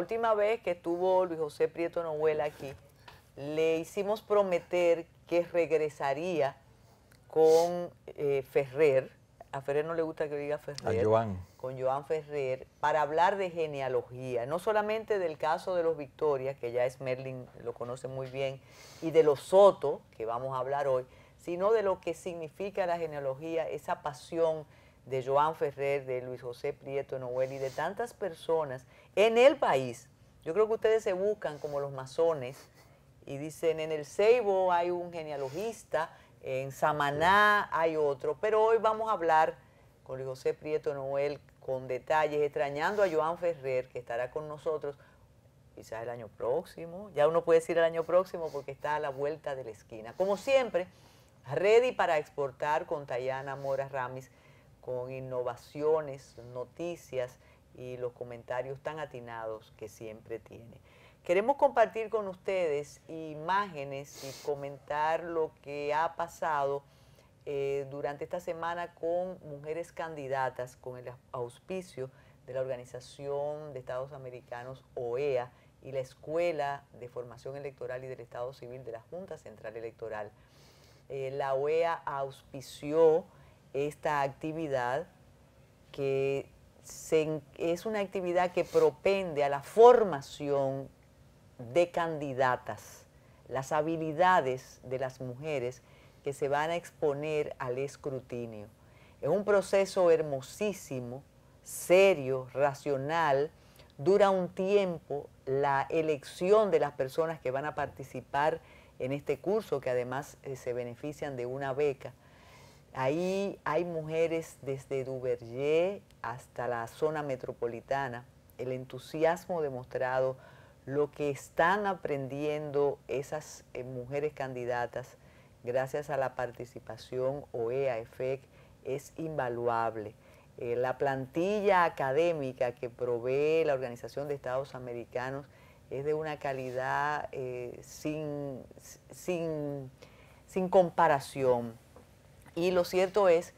última vez que estuvo Luis José Prieto Nohuela aquí, le hicimos prometer que regresaría con eh, Ferrer, a Ferrer no le gusta que diga Ferrer, con Joan Ferrer, para hablar de genealogía, no solamente del caso de los Victorias, que ya es Merlin, lo conoce muy bien, y de los Soto, que vamos a hablar hoy, sino de lo que significa la genealogía, esa pasión, de Joan Ferrer, de Luis José Prieto Noel y de tantas personas en el país. Yo creo que ustedes se buscan como los masones y dicen, en el Ceibo hay un genealogista, en Samaná hay otro, pero hoy vamos a hablar con Luis José Prieto Noel con detalles, extrañando a Joan Ferrer, que estará con nosotros quizás el año próximo, ya uno puede decir el año próximo porque está a la vuelta de la esquina. Como siempre, ready para exportar con Tayana Mora Ramis con innovaciones, noticias y los comentarios tan atinados que siempre tiene. Queremos compartir con ustedes imágenes y comentar lo que ha pasado eh, durante esta semana con mujeres candidatas con el auspicio de la Organización de Estados Americanos OEA y la Escuela de Formación Electoral y del Estado Civil de la Junta Central Electoral. Eh, la OEA auspició esta actividad que es una actividad que propende a la formación de candidatas, las habilidades de las mujeres que se van a exponer al escrutinio. Es un proceso hermosísimo, serio, racional, dura un tiempo la elección de las personas que van a participar en este curso, que además eh, se benefician de una beca. Ahí hay mujeres desde Duverger hasta la zona metropolitana. El entusiasmo demostrado, lo que están aprendiendo esas eh, mujeres candidatas gracias a la participación oea e es invaluable. Eh, la plantilla académica que provee la Organización de Estados Americanos es de una calidad eh, sin comparación y lo cierto es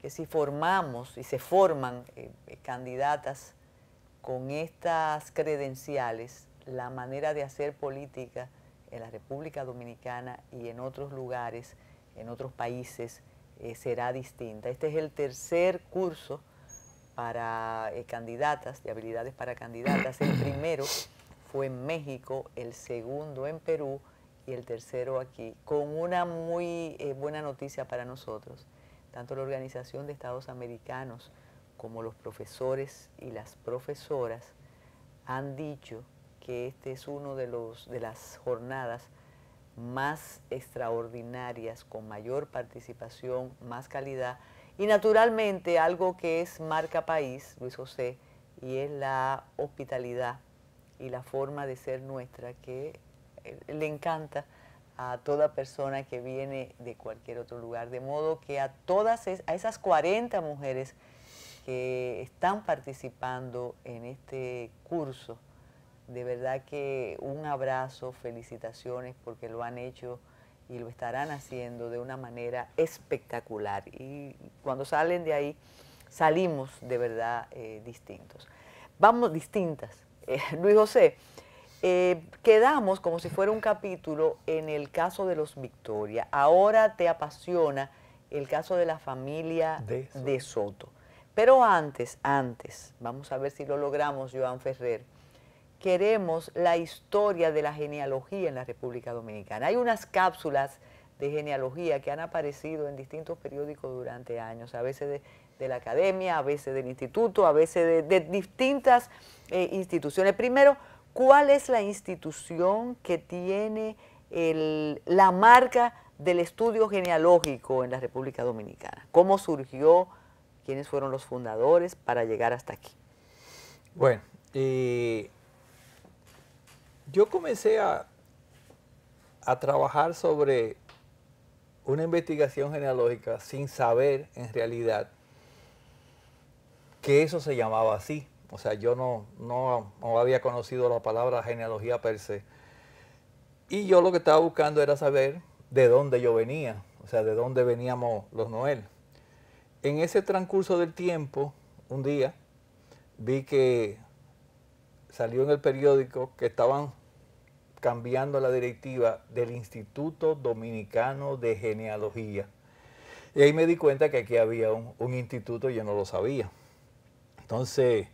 que si formamos y se forman eh, eh, candidatas con estas credenciales, la manera de hacer política en la República Dominicana y en otros lugares, en otros países, eh, será distinta. Este es el tercer curso para candidatas, de habilidades para candidatas. El primero fue en México, el segundo en Perú, y el tercero aquí, con una muy eh, buena noticia para nosotros. Tanto la Organización de Estados Americanos como los profesores y las profesoras han dicho que este es uno de, los, de las jornadas más extraordinarias, con mayor participación, más calidad. Y naturalmente algo que es marca país, Luis José, y es la hospitalidad y la forma de ser nuestra que le encanta a toda persona que viene de cualquier otro lugar. De modo que a todas a esas 40 mujeres que están participando en este curso, de verdad que un abrazo, felicitaciones porque lo han hecho y lo estarán haciendo de una manera espectacular. Y cuando salen de ahí, salimos de verdad eh, distintos. Vamos distintas. Eh, Luis José, eh, quedamos como si fuera un capítulo en el caso de los Victoria. Ahora te apasiona el caso de la familia de Soto. Pero antes, antes, vamos a ver si lo logramos, Joan Ferrer. Queremos la historia de la genealogía en la República Dominicana. Hay unas cápsulas de genealogía que han aparecido en distintos periódicos durante años, a veces de, la academia, a veces del instituto, a veces de, distintas eh, instituciones. Primero, cuál es la institución que tiene la marca del estudio genealógico en la República Dominicana. ¿Cómo surgió? ¿Quiénes fueron los fundadores para llegar hasta aquí? Bueno, eh, yo comencé a trabajar sobre una investigación genealógica sin saber en realidad que eso se llamaba así. O sea, yo no, no, había conocido la palabra genealogía per se. Y yo lo que estaba buscando era saber de dónde yo venía, o sea, de dónde veníamos los Noel. En ese transcurso del tiempo, un día, vi que salió en el periódico que estaban cambiando la directiva del Instituto Dominicano de Genealogía. Y ahí me di cuenta que aquí había un instituto y yo no lo sabía. Entonces,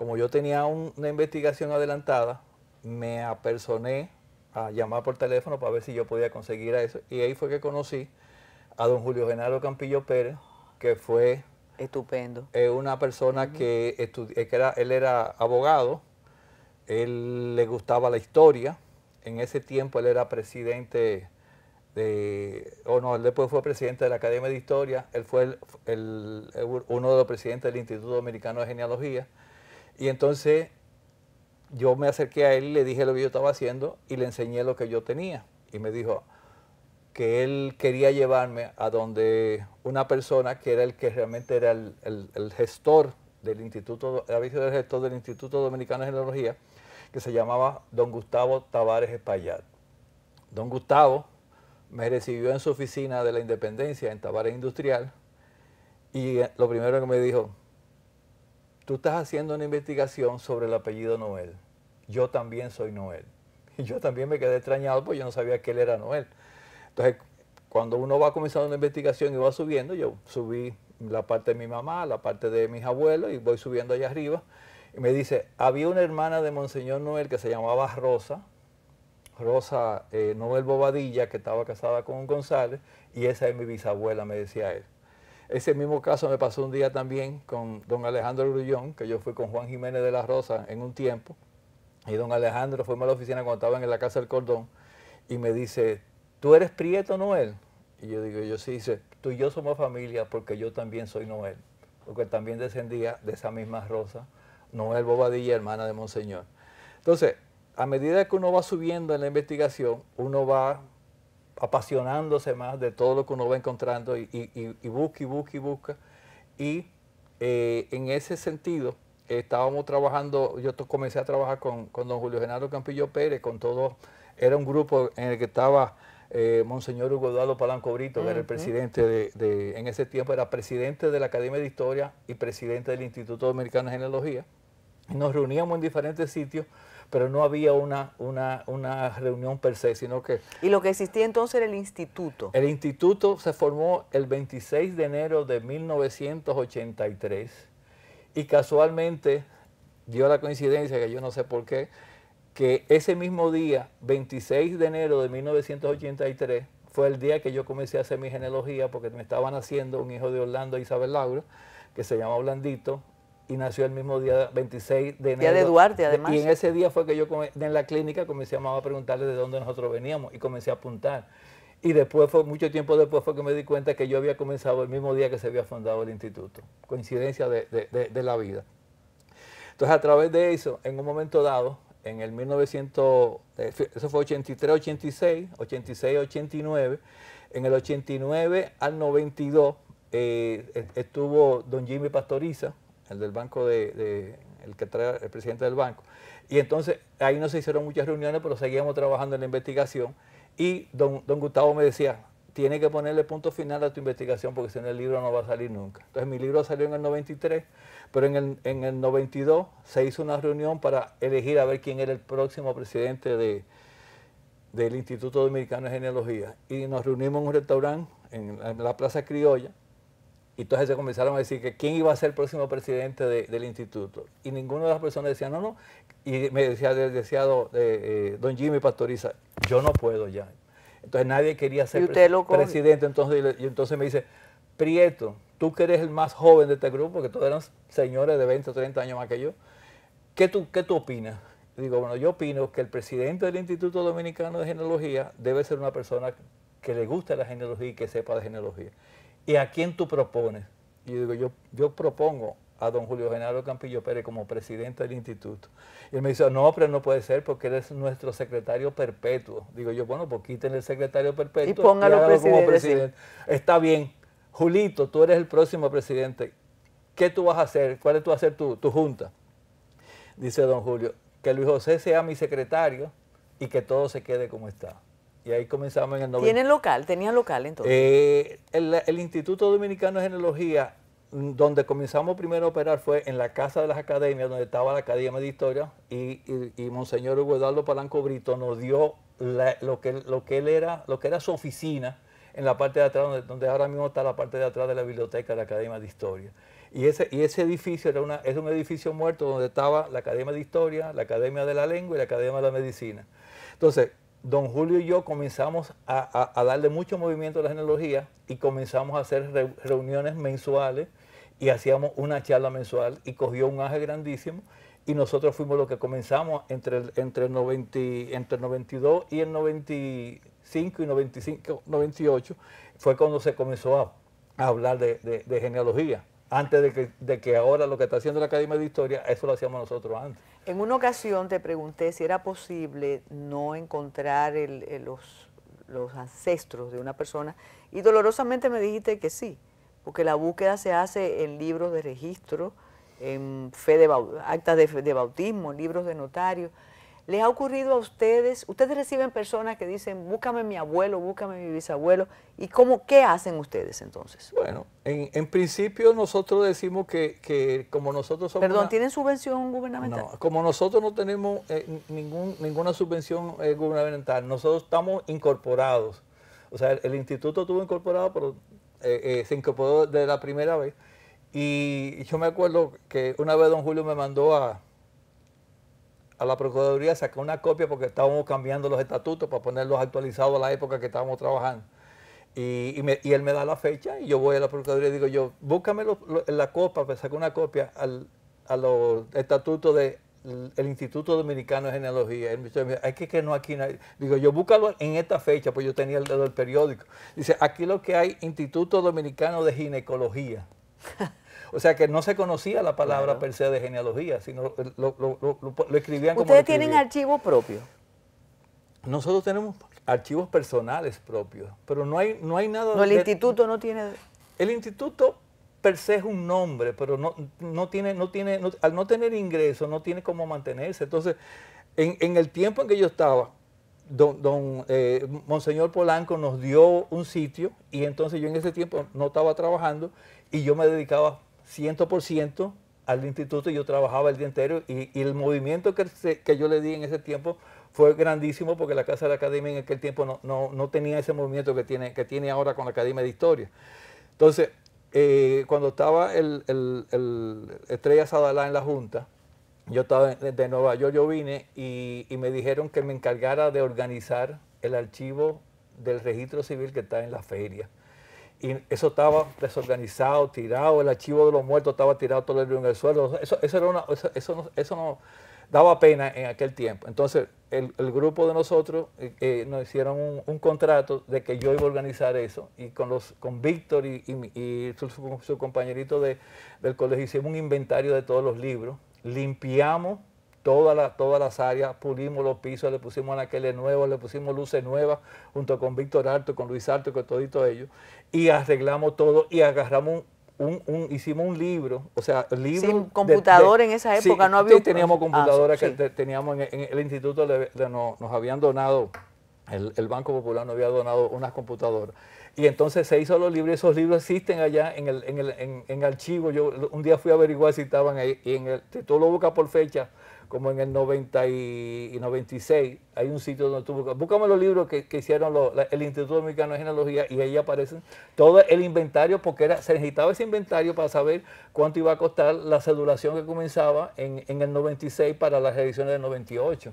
como yo tenía una investigación adelantada, me apersoné a llamar por teléfono para ver si yo podía conseguir a eso. Y ahí fue que conocí a don Julio Genaro Campillo Pérez, que fue... Estupendo. Eh, una persona que, eh, él era abogado, él le gustaba la historia. En ese tiempo él era presidente de, o oh, no, después fue presidente de la Academia de Historia, él fue el, uno de los presidentes del Instituto Dominicano de Genealogía. Y entonces yo me acerqué a él le dije lo que yo estaba haciendo y le enseñé lo que yo tenía. Y me dijo que él quería llevarme a donde una persona que era el que realmente era el, gestor del Instituto, del gestor del Instituto Dominicano de Genealogía, que se llamaba don Gustavo Tavares Espaillat. Don Gustavo me recibió en su oficina de la Independencia, en Tavares Industrial, y eh, lo primero que me dijo, tú estás haciendo una investigación sobre el apellido Noel. Yo también soy Noel. Y yo también me quedé extrañado porque yo no sabía que él era Noel. Entonces, cuando uno va comenzando una investigación y va subiendo, yo subí la parte de mi mamá, la parte de mis abuelos y voy subiendo allá arriba. Y me dice, había una hermana de Monseñor Noel que se llamaba Rosa, Rosa eh, Noel Bobadilla, que estaba casada con un González, y esa es mi bisabuela, me decía él. Ese mismo caso me pasó un día también con don Alejandro Grullón, que yo fui con Juan Jiménez de la Rosa en un tiempo. Y don Alejandro fue a la oficina cuando estaba en la casa del cordón y me dice, ¿tú eres Prieto Noel? Y yo digo, yo sí, dice, tú y yo somos familia porque yo también soy Noel, porque también descendía de esa misma rosa, Noel Bobadilla, hermana de Monseñor. Entonces, a medida que uno va subiendo en la investigación, uno va apasionándose más de todo lo que uno va encontrando y, y, busca y busca y busca. Y eh, en ese sentido, estábamos trabajando, yo comencé a trabajar con, don Julio Genaro Campillo Pérez, con todo, era un grupo en el que estaba eh, Monseñor Hugo Eduardo Palanco Brito, que era el presidente de, en ese tiempo era presidente de la Academia de Historia y presidente del Instituto Americano de Genealogía. Y nos reuníamos en diferentes sitios pero no había una, una, reunión per se, sino que... Y lo que existía entonces era el instituto. El instituto se formó el 26 de enero de 1983 y casualmente dio la coincidencia, que yo no sé por qué, que ese mismo día, 26 de enero de 1983, fue el día que yo comencé a hacer mi genealogía porque me estaban haciendo un hijo de Orlando, e Isabel Laura, que se llama Blandito, y nació el mismo día 26 de enero. Día de Duarte, además. Y en ese día fue que yo en la clínica comencé a, preguntarle de dónde nosotros veníamos y comencé a apuntar. Y después fue, mucho tiempo después fue que me di cuenta que yo había comenzado el mismo día que se había fundado el instituto. Coincidencia de, la vida. Entonces, a través de eso, en un momento dado, en el 1900, eh, eso fue 83, 86, 86, 89, en el 89 al 92 eh, e, estuvo don Jimmy Pastoriza, el del banco de, el que trae el presidente del banco. Y entonces ahí no se hicieron muchas reuniones, pero seguíamos trabajando en la investigación. Y don, Gustavo me decía, tiene que ponerle punto final a tu investigación porque si no el libro no va a salir nunca. Entonces mi libro salió en el 93, pero en el, 92 se hizo una reunión para elegir a ver quién era el próximo presidente de, del Instituto Dominicano de Genealogía. Y nos reunimos en un restaurante en la Plaza Criolla y entonces se comenzaron a decir que quién iba a ser el próximo presidente del instituto. Y ninguna de las personas decía, no, no. Y me decía el deseado eh, don Jimmy Pastoriza, yo no puedo ya. Entonces nadie quería ser presidente. Entonces, y entonces me dice, Prieto, tú que eres el más joven de este grupo, que todos eran señores de 20 o 30 años más que yo, ¿qué tú, qué tú opinas? Digo, bueno, yo opino que el presidente del Instituto Dominicano de Genealogía debe ser una persona que le guste la genealogía y que sepa de genealogía. ¿y a quién tú propones? Y yo digo, yo, yo propongo a don Julio Genaro Campillo Pérez como presidente del instituto. Y él me dice, no, pero no puede ser porque él es nuestro secretario perpetuo. Digo yo, bueno, pues quítenle el secretario perpetuo y póngalo presidente, como presidente. Está bien, Julito, tú eres el próximo presidente. ¿Qué tú vas a hacer? ¿Cuál es tu hacer tu, tu junta? Dice don Julio, que Luis José sea mi secretario y que todo se quede como está y ahí comenzamos en el 90. ¿Tienen local? ¿Tenían local entonces? Eh, el, Instituto Dominicano de Genealogía, mm, donde comenzamos primero a operar fue en la Casa de las Academias, donde estaba la Academia de Historia, y, Monseñor Hugo Eduardo Palanco Brito nos dio lo, que, lo, que él era, lo que era su oficina en la parte de atrás, donde, ahora mismo está la parte de atrás de la biblioteca de la Academia de Historia. Y ese, y ese edificio era una, es un edificio muerto donde estaba la Academia de Historia, la Academia de la Lengua y la Academia de la Medicina. Entonces, don Julio y yo comenzamos a, darle mucho movimiento a la genealogía y comenzamos a hacer reuniones mensuales y hacíamos una charla mensual y cogió un aje grandísimo y nosotros fuimos los que comenzamos entre el, entre 92 y el 95 y 95, 98 fue cuando se comenzó a, hablar de, genealogía antes de que, de que ahora lo que está haciendo la Academia de Historia, eso lo hacíamos nosotros antes. En una ocasión te pregunté si era posible no encontrar los, ancestros de una persona y dolorosamente me dijiste que sí, porque la búsqueda se hace en libros de registro, en fe de, actas de, de bautismo, libros de notarios. ¿Les ha ocurrido a ustedes? Ustedes reciben personas que dicen, búscame mi abuelo, búscame mi bisabuelo. ¿Y cómo, qué hacen ustedes entonces? Bueno, en, principio nosotros decimos que, como nosotros somos... Perdón, ¿tienen subvención gubernamental? No, como nosotros no tenemos eh, ningún, ninguna subvención eh, gubernamental, nosotros estamos incorporados. O sea, el, instituto estuvo incorporado, pero eh, se incorporó desde la primera vez. Y yo me acuerdo que una vez don Julio me mandó a, a la Procuraduría sacó una copia porque estábamos cambiando los estatutos para ponerlos actualizados a la época que estábamos trabajando. Y, él me da la fecha y yo voy a la Procuraduría y digo yo, búscame la copa, pues sacó una copia al, a los estatutos del el Instituto Dominicano de Genealogía. Él me dice, es que, que no aquí. nadie. digo, yo búscalo en esta fecha, pues yo tenía el del periódico. Dice, aquí lo que hay, Instituto Dominicano de Ginecología. O sea que no se conocía la palabra per se de genealogía, sino lo, escribían ¿Ustedes como. ¿Ustedes tienen archivos propios? Nosotros tenemos archivos personales propios, pero no hay, no hay nada... No, el instituto no tiene... El instituto per se es un nombre, pero no, no tiene, no tiene al no tener ingreso, no tiene cómo mantenerse. Entonces, en, el tiempo en que yo estaba, don, eh, Monseñor Polanco nos dio un sitio y entonces yo en ese tiempo no estaba trabajando y yo me dedicaba 100% al instituto, yo trabajaba el día entero y, el movimiento que, que yo le di en ese tiempo fue grandísimo porque la Casa de la Academia en aquel tiempo no, tenía ese movimiento que tiene, que tiene ahora con la Academia de Historia. Entonces, eh, cuando estaba el, el, Estrella Sadalá en la Junta, yo estaba de, Nueva York, yo vine y, me dijeron que me encargara de organizar el archivo del registro civil que está en la feria y eso estaba desorganizado, tirado, el archivo de los muertos estaba tirado todo el libro en el suelo. Eso, eso, era una, eso, no, eso no daba pena en aquel tiempo. Entonces, el, grupo de nosotros eh, eh, nos hicieron un, contrato de que yo iba a organizar eso. Y con, los, con Víctor y, su, compañerito de, del colegio hicimos un inventario de todos los libros, limpiamos todas todas las áreas, pulimos los pisos, le pusimos anaqueles nuevos, le pusimos luces nuevas, junto con Víctor Arto, con Luis Arto y con todito ellos y arreglamos todo y agarramos un, hicimos un libro, o sea, libro. Sin computador en esa época, no había. teníamos ah, computadora que teníamos en, el instituto, nos, habían donado, el, Banco Popular nos había donado unas computadoras. Y entonces se hizo los libros, esos libros existen allá en el, en el en, archivo. Yo un día fui a averiguar si estaban ahí, y en el, tú lo buscas por fecha, como en el 90 y 96, hay un sitio donde tú buscas, búscame los libros que, hicieron el Instituto Dominicano de Genealogía y ahí aparecen todo el inventario, porque era, se necesitaba ese inventario para saber cuánto iba a costar la cedulación que comenzaba en, el 96 para las ediciones del 98.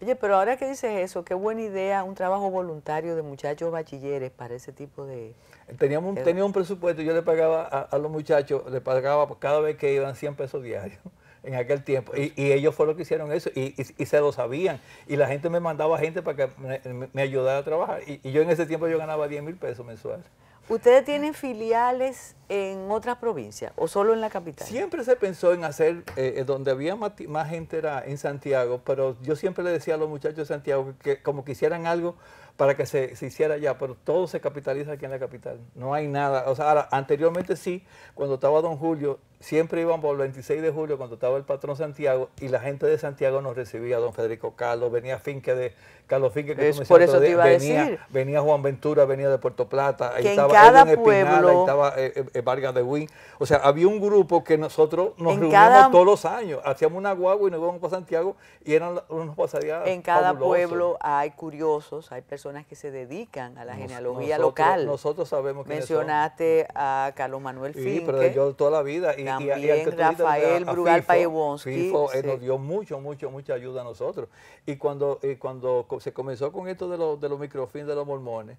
Oye, pero ahora que dices eso, qué buena idea un trabajo voluntario de muchachos bachilleres para ese tipo de... Teníamos un, tenía un presupuesto, yo le pagaba a, a los muchachos, le pagaba cada vez que iban 100 pesos diarios en aquel tiempo. Y, ellos fueron los que hicieron eso y, se lo sabían. Y la gente me mandaba gente para que me, ayudara a trabajar. Y, yo en ese tiempo yo ganaba 10 mil pesos mensuales. ¿Ustedes tienen filiales en otras provincias o solo en la capital? Siempre se pensó en hacer, eh, eh, donde había más, gente era en Santiago, pero yo siempre le decía a los muchachos de Santiago que como quisieran algo para que se, se, hiciera allá, pero todo se capitaliza aquí en la capital. No hay nada. O sea, ahora, anteriormente sí, cuando estaba don Julio, siempre íbamos por el 26 de julio cuando estaba el patrón Santiago y la gente de Santiago nos recibía, don Federico Carlos, venía Finque de Carlos Finque, que es, por eso te iba a venía, venía Juan Ventura, venía de Puerto Plata, ahí estaba en cada pueblo, ahí estaba eh, eh, eh, Vargas de Wynn. O sea, había un grupo que nosotros nos reuníamos todos los años, hacíamos una guagua y nos íbamos para Santiago y eran unos pasadías En cada pueblo hay curiosos, hay personas que se dedican a la genealogía local. Nosotros sabemos que Mencionaste a Carlos Manuel Finque. pero yo toda la vida y y, Rafael Brugal eh, sí. nos dio mucho, mucho, mucha ayuda a nosotros. Y cuando, cuando se comenzó con esto de, los de los microfilms de los mormones,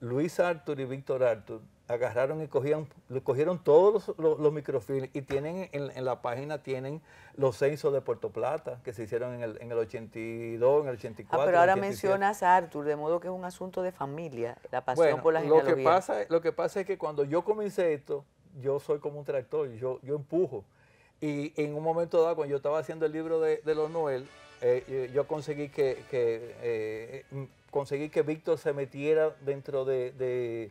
Luis Arthur y Víctor Arthur agarraron y cogían, cogieron todos los, microfilms y tienen en, la página tienen los censos de Puerto Plata que se hicieron en el, en el 82, en el 84. Ah, pero ahora mencionas a Arthur, de modo que es un asunto de familia, la pasión por la genealogía. que, pasa, lo que pasa es que cuando yo comencé esto, yo soy como un tractor, yo, yo empujo. Y en un momento dado, cuando yo estaba haciendo el libro de, los Noel, eh, eh, yo conseguí que, eh, mm, conseguí que Víctor se metiera dentro de,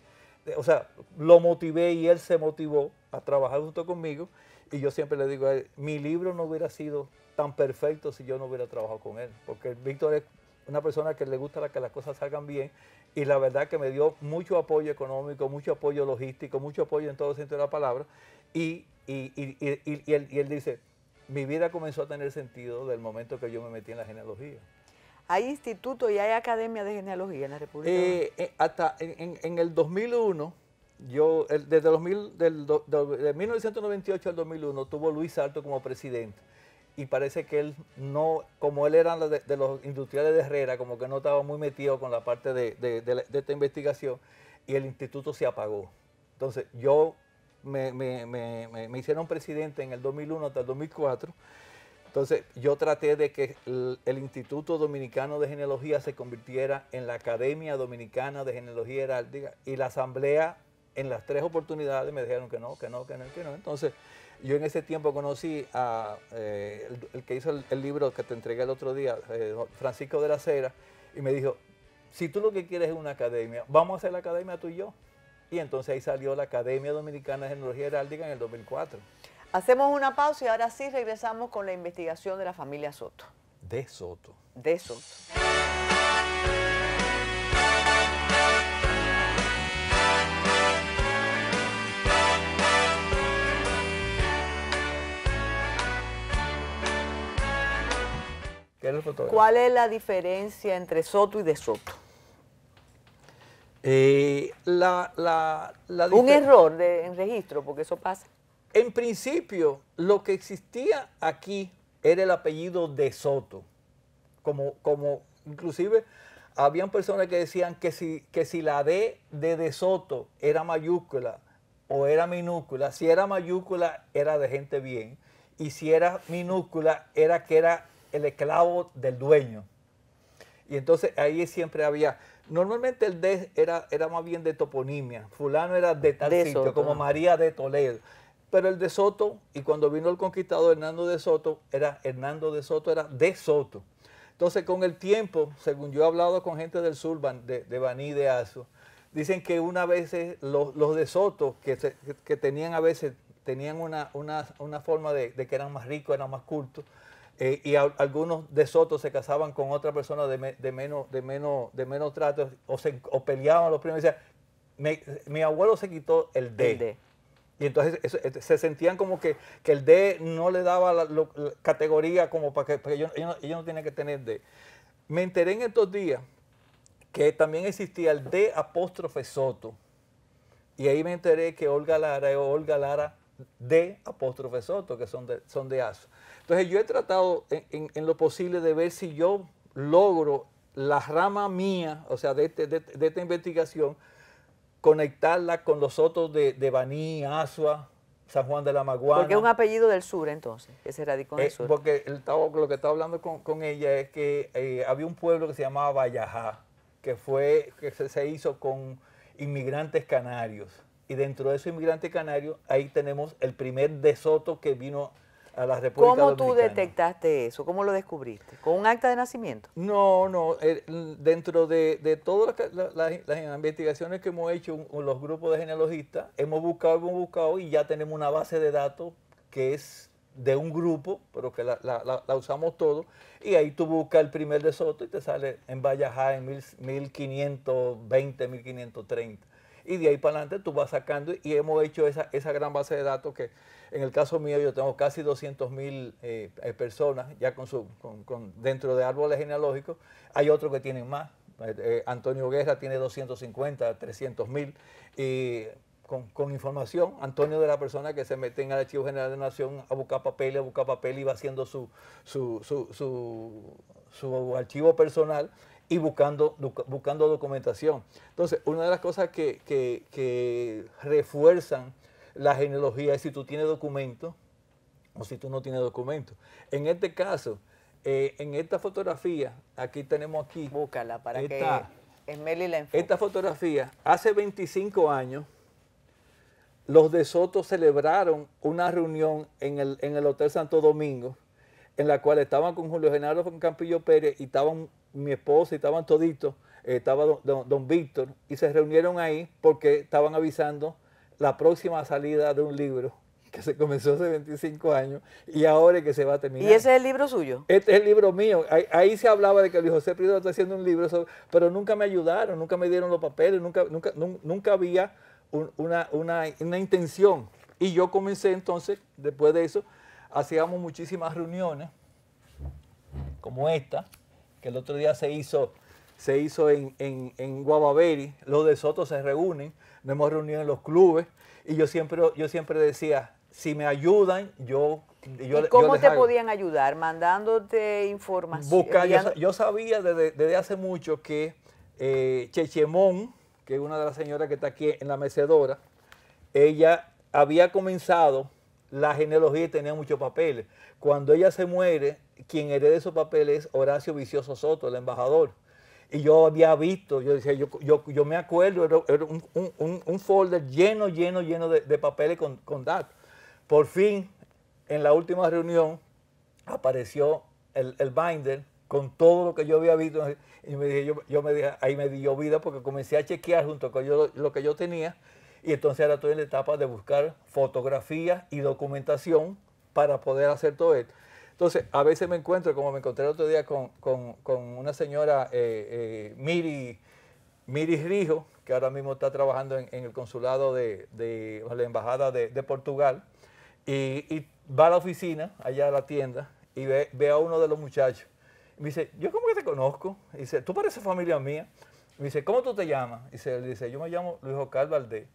o sea, lo motivé y él se motivó a trabajar junto conmigo. Y yo siempre le digo mi libro no hubiera sido tan perfecto si yo no hubiera trabajado con él, porque Víctor es una persona que le gusta que las cosas salgan bien y la verdad que me dio mucho apoyo económico, mucho apoyo logístico, mucho apoyo en todo sentido de la palabra y, él, dice, mi vida comenzó a tener sentido del momento que yo me metí en la genealogía. ¿Hay instituto y hay academia de genealogía en la República? Eh, eh, hasta en, el 2001, yo, desde 2000, 1998 al 2001, tuvo Luis Salto como presidente y parece que él no, como él era de, los industriales de Herrera, como que no estaba muy metido con la parte de, esta investigación, y el instituto se apagó. Entonces yo me, hicieron presidente en el 2001 hasta el 2004, entonces yo traté de que el, Instituto Dominicano de Genealogía se convirtiera en la Academia Dominicana de Genealogía Heráldica, y la asamblea en las tres oportunidades me dijeron que no, que no, que no, que no. Entonces yo en ese tiempo conocí a eh, el, que hizo el, libro que te entregué el otro día, eh, Francisco de la Cera, y me dijo, si tú lo que quieres es una academia, vamos a hacer la academia tú y yo. Y entonces ahí salió la Academia Dominicana de Tecnología Heráldica en el 2004. Hacemos una pausa y ahora sí regresamos con la investigación de la familia Soto. De Soto. De Soto. ¿Cuál es la diferencia entre Soto y De Soto? Eh, Un error de, en registro, porque eso pasa. En principio, lo que existía aquí era el apellido de Soto. Como, como inclusive habían personas que decían que si, que si la D de De Soto era mayúscula o era minúscula, si era mayúscula era de gente bien, y si era minúscula era que era el esclavo del dueño. Y entonces ahí siempre había, normalmente el de era, era más bien de toponimia, fulano era de tal sitio, como María de Toledo. Pero el de Soto, y cuando vino el conquistador Hernando de Soto, era Hernando de Soto, era de Soto. Entonces con el tiempo, según yo he hablado con gente del sur, de, de Baní, de Aso, dicen que una vez eh, los, de Soto, que, que tenían a veces, tenían una, una, forma de, de que eran más ricos, eran más cultos, eh, y algunos de Soto se casaban con otra persona de, menos, de, menos, de menos trato o, peleaban los primos. Decían, mi abuelo se quitó el D. Y entonces eh, se sentían como que, el D no le daba la, categoría como para que, ellos, no, tienen que tener D. Me enteré en estos días que también existía el D apóstrofe Soto. Y ahí me enteré que Olga Lara Olga Lara de apóstrofe Soto, que son de, son de Entonces yo he tratado en, en, lo posible de ver si yo logro la rama mía, o sea, este, de, de, esta investigación, conectarla con los otros de, de Baní, Asua, San Juan de la Maguana. Porque es un apellido del sur entonces, que se radicó en el eh, sur. Porque el, lo que estaba hablando con, ella es que eh, había un pueblo que se llamaba Vallajá, que fue, que se hizo con inmigrantes canarios y dentro de esos inmigrante canario, ahí tenemos el primer de Soto que vino a la República ¿Cómo Dominicana. ¿Cómo tú detectaste eso? ¿Cómo lo descubriste? ¿Con un acta de nacimiento? No, no. Er, dentro de, todas las, investigaciones que hemos hecho los grupos de genealogistas, hemos buscado, hemos buscado y ya tenemos una base de datos que es de un grupo, pero que la, usamos todos, y ahí tú buscas el primer de Soto y te sale en Vallajá en 1520, 1530 y de ahí para adelante tú vas sacando y hemos hecho esa, esa gran base de datos que en el caso mío yo tengo casi 200 mil eh, eh, personas ya con su, con, dentro de árboles genealógicos, hay otros que tienen más, eh, Antonio Guerra tiene 250, 300 mil. Y con, información. Antonio de la persona que se mete en el Archivo General de Nación a buscar papel, a buscar papel y va haciendo su, su, su, su, su archivo personal y buscando, buscando documentación. Entonces, una de las cosas que, refuerzan la genealogía es si tú tienes documentos o si tú no tienes documentos. En este caso, eh, en esta fotografía, aquí tenemos aquí. Búscala para que Meli la Esta fotografía, hace 25 años, los de Soto celebraron una reunión en el, en el Hotel Santo Domingo, en la cual estaban con Julio Genaro Campillo Pérez y estaban mi esposa y estaban toditos, eh, estaba don, Víctor, y se reunieron ahí porque estaban avisando la próxima salida de un libro que se comenzó hace 25 años y ahora que se va a terminar. ¿Y ese es el libro suyo? Este es el libro mío. Ahí, se hablaba de que Luis José Prieto está haciendo un libro, pero nunca me ayudaron, nunca me dieron los papeles, nunca, nunca, nunca había una, una, intención. Y yo comencé entonces, después de eso, hacíamos muchísimas reuniones como esta, el otro día se hizo, se hizo en, en, los de Soto se reúnen, nos hemos reunido en los clubes, y yo siempre, yo siempre decía, si me ayudan, yo... yo ¿Y ¿Cómo te podían ayudar? Mandándote información. yo, sabía desde, hace mucho que eh, Chechemón, que es una de las señoras que está aquí en la mecedora, ella había comenzado la genealogía tenía muchos papeles. Cuando ella se muere, quien herede esos papeles es Horacio Vicioso Soto, el embajador. Y yo había visto, yo decía, yo, me acuerdo, era, un, folder lleno, lleno, lleno de, papeles con, datos. Por fin, en la última reunión, apareció el, binder con todo lo que yo había visto. Y me dije, yo, me dije, ahí me dio vida porque comencé a chequear junto con lo que yo tenía y entonces ahora estoy en la etapa de buscar fotografía y documentación para poder hacer todo esto. Entonces, a veces me encuentro, como me encontré el otro día con, una señora, eh, eh, Miri, Rijo, que ahora mismo está trabajando en, el consulado de, la Embajada de, Portugal, y, va a la oficina, allá a la tienda, y ve, a uno de los muchachos. Y me dice, yo cómo que te conozco. Y dice, tú pareces familia mía. Y me dice, ¿cómo tú te llamas? Y se, le dice, yo me llamo Luis Oscar Valdés.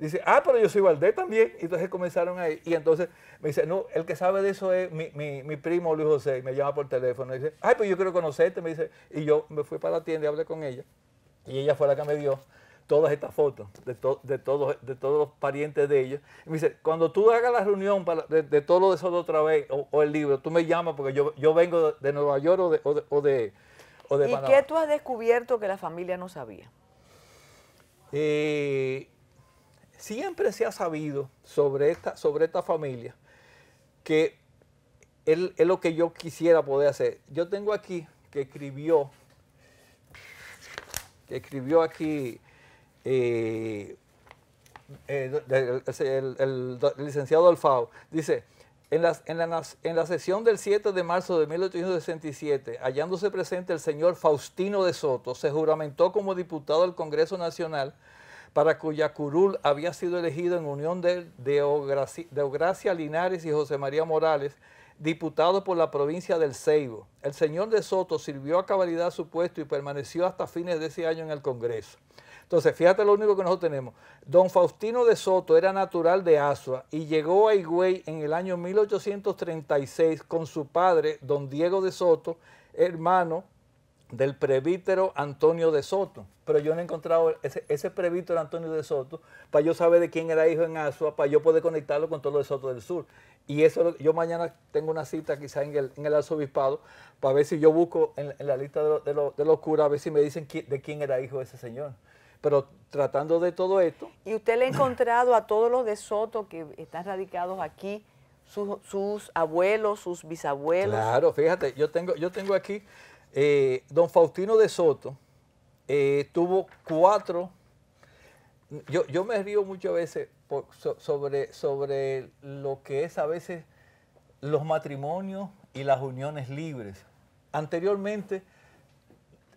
Dice, ah, pero yo soy Valdés también. Y entonces comenzaron ahí. Y entonces me dice, no, el que sabe de eso es mi, primo Luis José. me llama por teléfono. Y dice, ay, pues yo quiero conocerte. Me dice, y yo me fui para la tienda y hablé con ella. Y ella fue la que me dio todas estas fotos de, de, todos, de todos los parientes de ella Y me dice, cuando tú hagas la reunión para, de, de, todo eso de otra vez o, el libro, tú me llamas porque yo, yo vengo de, Nueva York o de, o ¿Y qué tú has descubierto que la familia no sabía? Eh, siempre se ha sabido sobre esta, sobre esta familia que es, lo que yo quisiera poder hacer. Yo tengo aquí que escribió, que escribió aquí eh, eh, el, licenciado Alfao, dice, en, la, en la sesión del 7 de marzo de 1867, hallándose presente el señor Faustino de Soto, se juramentó como diputado del Congreso Nacional para cuya curul había sido elegido en unión de Deogracia, Linares y José María Morales, diputado por la provincia del Ceibo. El señor de Soto sirvió a cabalidad su puesto y permaneció hasta fines de ese año en el Congreso. Entonces, fíjate lo único que nosotros tenemos. Don Faustino de Soto era natural de Asua y llegó a Higüey en el año 1836 con su padre, don Diego de Soto, hermano del prebítero Antonio de Soto, pero yo no he encontrado ese, ese prebítero Antonio de Soto para yo saber de quién era hijo en Asua, para yo poder conectarlo con todo los de Soto del Sur. Y eso, yo mañana tengo una cita quizá en el, en arzobispado para ver si yo busco en, la lista de, los curas, a ver si me dicen de quién era hijo ese señor. Pero tratando de todo esto... ¿Y usted le ha encontrado a todos los de Soto que están radicados aquí, sus, sus abuelos, sus bisabuelos? Claro, fíjate, yo tengo, yo tengo aquí eh, don Faustino de Soto eh, tuvo cuatro. Yo, me río muchas veces sobre, sobre lo que es a veces los matrimonios y las uniones libres. Anteriormente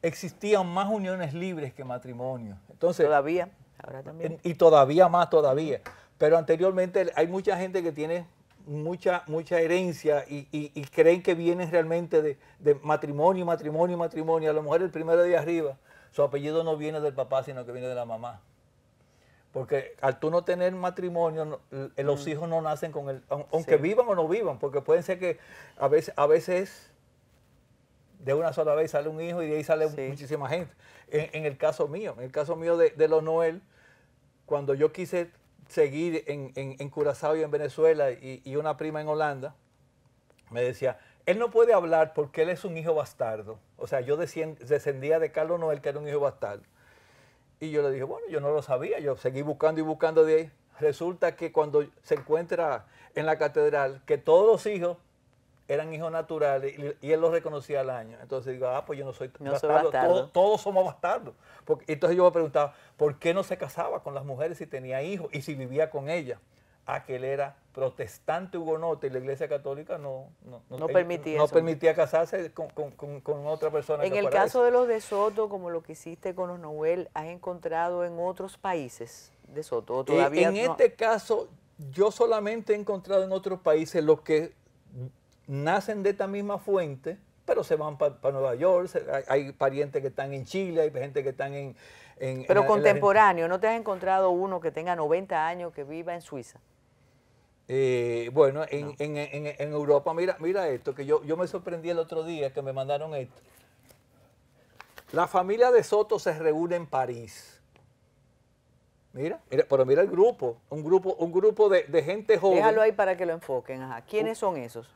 existían más uniones libres que matrimonios. Entonces, todavía, ahora también. Y todavía más, todavía. Pero anteriormente hay mucha gente que tiene mucha, mucha herencia y, creen que vienen realmente de, matrimonio, matrimonio, matrimonio. A lo mejor el primero de arriba, su apellido no viene del papá, sino que viene de la mamá. Porque al tú no tener matrimonio, eh, los hijos no nacen con el, aunque vivan o no vivan, porque pueden ser que a veces, a veces de una sola vez sale un hijo y de ahí sale muchísima gente. En, el caso mío, en el caso mío de, de los Noel, cuando yo quise seguir en, en, Curazao y en Venezuela y, y, una prima en Holanda, me decía, él no puede hablar porque él es un hijo bastardo. O sea, yo descendía de Carlos Noel, que era un hijo bastardo. Y yo le dije, bueno, yo no lo sabía, yo seguí buscando y buscando de ahí. Resulta que cuando se encuentra en la catedral, que todos los hijos eran hijos naturales y, él los reconocía al año. Entonces digo, ah, pues yo no soy bastardo. Todos, somos bastardos. Porque, entonces yo me preguntaba, ¿por qué no se casaba con las mujeres si tenía hijos y si vivía con ellas? a que él era protestante hugonote y la iglesia católica no, no, permitía, no permitía casarse con, otra persona. En el caso de los de Soto, como lo que hiciste con los Noel, ¿has encontrado en otros países de Soto? Eh, todavía en este caso, yo solamente he encontrado en otros países lo que nacen de esta misma fuente, pero se van para Nueva York, hay, parientes que están en Chile, hay gente que están en... pero contemporáneo, ¿no te has encontrado uno que tenga 90 años que viva en Suiza? Eh, bueno, en, Europa, mira, mira esto, que yo, yo me sorprendí el otro día que me mandaron esto. La familia de Soto se reúne en París. Mira, pero mira el grupo, un grupo, un grupo de, gente joven. Déjalo ahí para que lo enfoquen. Ajá. ¿Quiénes son esos?